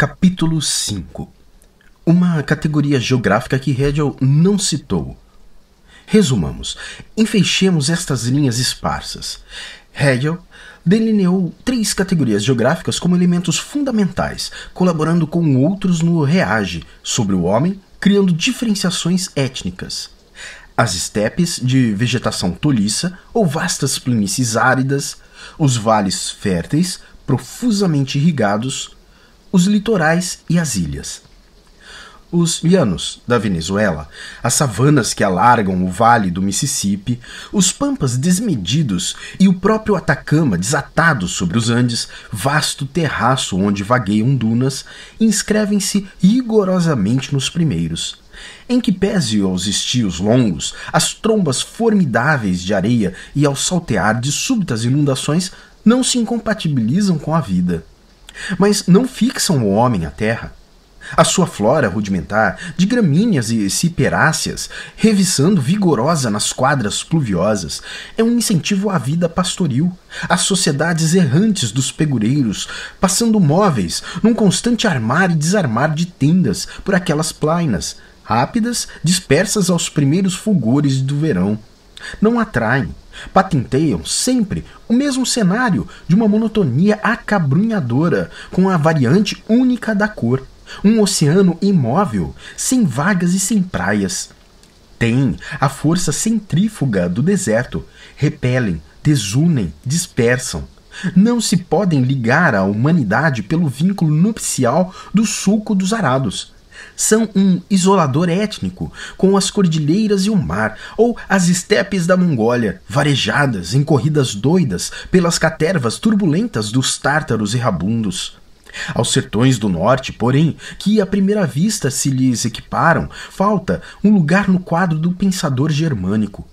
Capítulo 5 Uma categoria geográfica que Hegel não citou. Resumamos, enfeixemos estas linhas esparsas. Hegel delineou três categorias geográficas como elementos fundamentais, colaborando com outros no Reage sobre o homem, criando diferenciações étnicas. As estepes de vegetação tolhiça ou vastas planícies áridas, os vales férteis, profusamente irrigados, os litorais e as ilhas. Os llanos da Venezuela, as savanas que alargam o vale do Mississippi, os pampas desmedidos e o próprio Atacama desatado sobre os Andes, vasto terraço onde vagueiam dunas, inscrevem-se rigorosamente nos primeiros, em que pese aos estios longos, às trombas formidáveis de areia e ao saltear de súbitas inundações, não se incompatibilizam com a vida mas não fixam o homem à terra. A sua flora rudimentar, de gramíneas e ciperáceas, reviçando vigorosa nas quadras pluviosas, é um incentivo à vida pastoril, às sociedades errantes dos pegureiros, passando móveis num constante armar e desarmar de tendas por aquelas plainas, rápidas, dispersas aos primeiros fulgores do verão. Não atraem, patenteiam sempre o mesmo cenário de uma monotonia acabrunhadora, com a variante única da cor. Um oceano imóvel, sem vagas e sem praias. Tem a força centrífuga do deserto. Repelem, desunem, dispersam. Não se podem ligar à humanidade pelo vínculo nupcial do sulco dos arados são um isolador étnico, com as cordilheiras e o mar, ou as estepes da Mongólia, varejadas em corridas doidas pelas catervas turbulentas dos tártaros e rabundos. Aos sertões do norte, porém, que à primeira vista se lhes equiparam, falta um lugar no quadro do pensador germânico.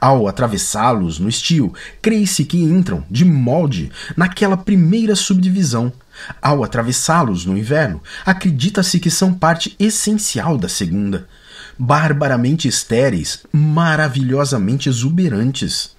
Ao atravessá-los no estio, crê-se que entram, de molde, naquela primeira subdivisão, ao atravessá-los no inverno, acredita-se que são parte essencial da segunda. Barbaramente estéreis, maravilhosamente exuberantes.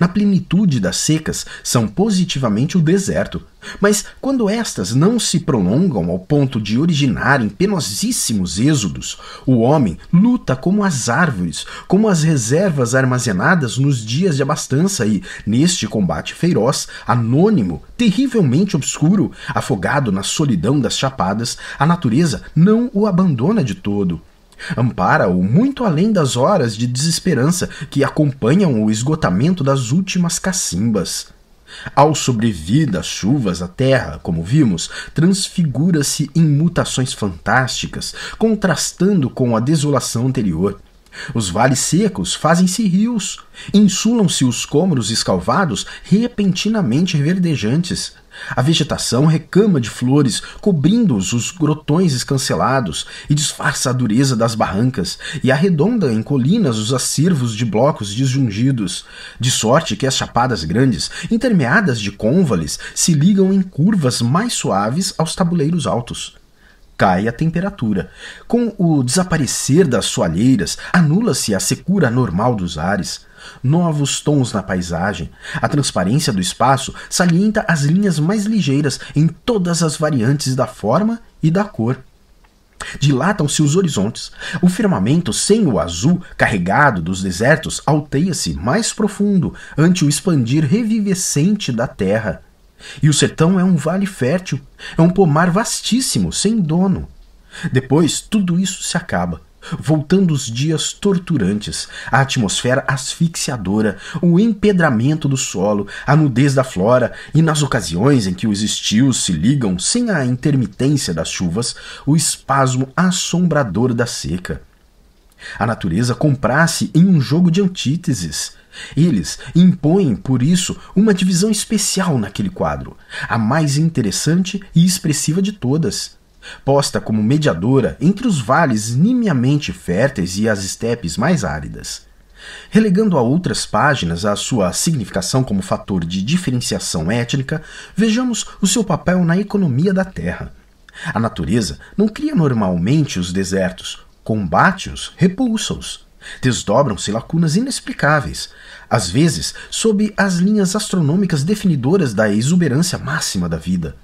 Na plenitude das secas, são positivamente o deserto, mas quando estas não se prolongam ao ponto de originarem penosíssimos êxodos, o homem luta como as árvores, como as reservas armazenadas nos dias de abastança e, neste combate feroz, anônimo, terrivelmente obscuro, afogado na solidão das chapadas, a natureza não o abandona de todo. Ampara-o muito além das horas de desesperança que acompanham o esgotamento das últimas cacimbas. Ao sobrevir das chuvas, a terra, como vimos, transfigura-se em mutações fantásticas, contrastando com a desolação anterior. Os vales secos fazem-se rios, insulam-se os cômoros escalvados repentinamente verdejantes. A vegetação recama de flores, cobrindo-os os grotões escancelados, e disfarça a dureza das barrancas, e arredonda em colinas os acervos de blocos desjungidos, de sorte que as chapadas grandes, intermeadas de côvales, se ligam em curvas mais suaves aos tabuleiros altos cai a temperatura. Com o desaparecer das soalheiras, anula-se a secura normal dos ares. Novos tons na paisagem. A transparência do espaço salienta as linhas mais ligeiras em todas as variantes da forma e da cor. Dilatam-se os horizontes. O firmamento sem o azul carregado dos desertos alteia-se mais profundo ante o expandir revivescente da terra. E o sertão é um vale fértil, é um pomar vastíssimo, sem dono. Depois, tudo isso se acaba, voltando os dias torturantes, a atmosfera asfixiadora, o empedramento do solo, a nudez da flora, e nas ocasiões em que os estios se ligam sem a intermitência das chuvas, o espasmo assombrador da seca. A natureza comprasse em um jogo de antíteses, eles impõem, por isso, uma divisão especial naquele quadro, a mais interessante e expressiva de todas. Posta como mediadora entre os vales nimiamente férteis e as estepes mais áridas. Relegando a outras páginas a sua significação como fator de diferenciação étnica, vejamos o seu papel na economia da terra. A natureza não cria normalmente os desertos, combate-os, repulsa-os. Desdobram-se lacunas inexplicáveis, às vezes sob as linhas astronômicas definidoras da exuberância máxima da vida.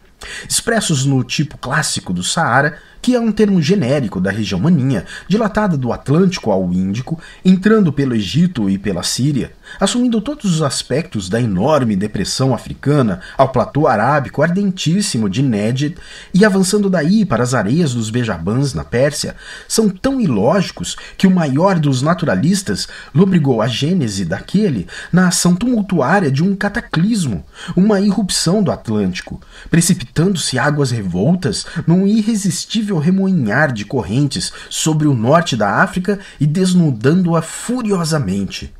Expressos no tipo clássico do Saara, que é um termo genérico da região maninha, dilatada do Atlântico ao Índico, entrando pelo Egito e pela Síria, assumindo todos os aspectos da enorme depressão africana ao platô arábico ardentíssimo de Néjed e avançando daí para as areias dos Bejabans na Pérsia, são tão ilógicos que o maior dos naturalistas lobrigou a gênese daquele na ação tumultuária de um cataclismo, uma irrupção do Atlântico, precipitando agitando-se águas revoltas num irresistível remoinhar de correntes sobre o norte da África e desnudando-a furiosamente.